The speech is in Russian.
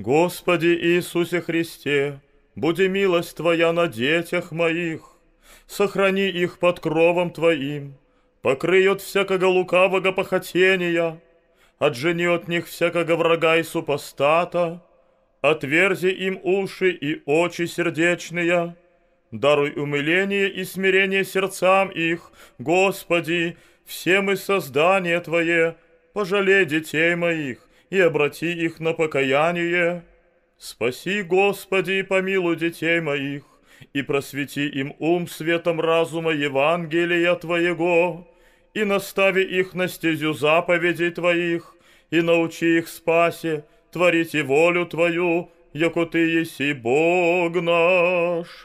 Господи Иисусе Христе, буди милость Твоя на детях моих, сохрани их под кровом Твоим, покрый от всякого лукавого похотения, отжени от них всякого врага и супостата, отверзи им уши и очи сердечные, даруй умиление и смирение сердцам их, Господи, все мы создание Твое, пожалей детей моих, и обрати их на покаяние. Спаси, Господи, и помилуй детей моих, и просвети им ум светом разума Евангелия Твоего, и настави их на стезю заповедей Твоих, и научи их спасе, творите волю Твою, яко Ты еси Бог наш».